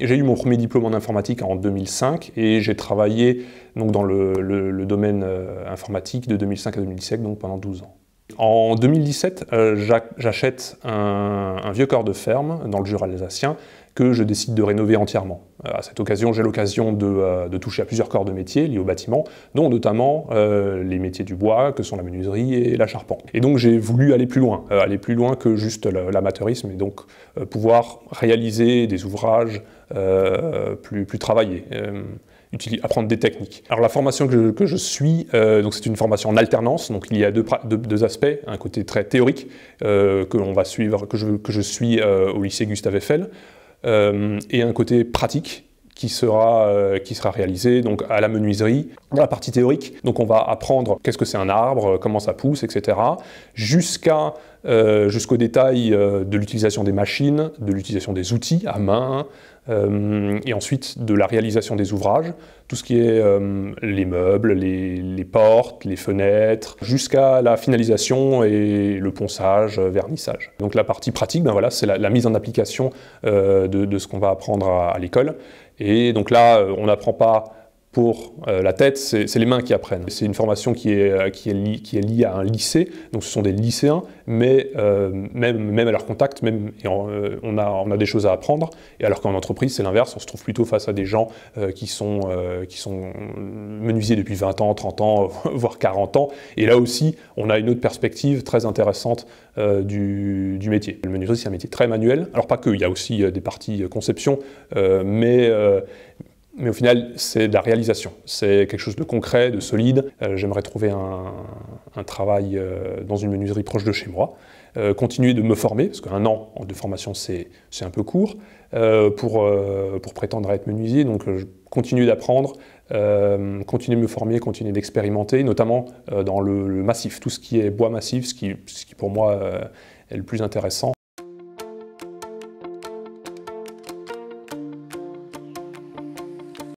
J'ai eu mon premier diplôme en informatique en 2005 et j'ai travaillé donc, dans le, domaine euh, informatique de 2005 à 2017, donc pendant 12 ans. En 2017, euh, j'achète un, vieux corps de ferme dans le Jura alsacien que je décide de rénover entièrement. Euh, à cette occasion, j'ai l'occasion de, de, toucher à plusieurs corps de métiers liés au bâtiment, dont notamment les métiers du bois, que sont la menuiserie et la charpente. Et donc j'ai voulu aller plus loin, aller plus loin que juste l'amateurisme, et donc pouvoir réaliser des ouvrages euh, plus, plus euh, apprendre des techniques. Alors la formation que je, suis, euh, donc c'est une formation en alternance, donc il y a deux, aspects, un côté très théorique que l'on va suivre, que je, suis au lycée Gustave Eiffel, et un côté pratique qui sera, qui sera réalisé donc, à la menuiserie. Dans la partie théorique, donc on va apprendre qu'est-ce que c'est un arbre, comment ça pousse, etc. Jusqu'à euh, jusqu'au détail euh, de l'utilisation des machines, de l'utilisation des outils à main, euh, et ensuite de la réalisation des ouvrages, tout ce qui est les meubles, les, portes, les fenêtres, jusqu'à la finalisation et le ponçage, vernissage. Donc la partie pratique, ben voilà, c'est la, mise en application de, ce qu'on va apprendre à l'école. Et donc là, on n'apprend pas pour euh, la tête, c'est les mains qui apprennent. C'est une formation euh, qui est, liée à un lycée, donc ce sont des lycéens, mais euh, même, même, à leur contact, même, on, a, des choses à apprendre, et alors qu'en entreprise, c'est l'inverse, on se trouve plutôt face à des gens qui, sont, qui menuisiers depuis 20 ans, 30 ans, voire 40 ans, et là aussi, on a une autre perspective très intéressante du, métier. Le menuiserie, c'est un métier très manuel, alors pas que, il y a aussi des parties conception, mais mais au final, c'est de la réalisation. C'est quelque chose de concret, de solide. Euh, j'aimerais trouver un, travail euh, dans une menuiserie proche de chez moi. Euh, continuer de me former, parce qu'un an de formation, c'est un peu court, pour, pour prétendre à être menuisier. Donc, continuer d'apprendre, continuer de me former, continuer d'expérimenter, notamment dans le, massif, tout ce qui est bois massif, ce qui, qui pour moi est le plus intéressant.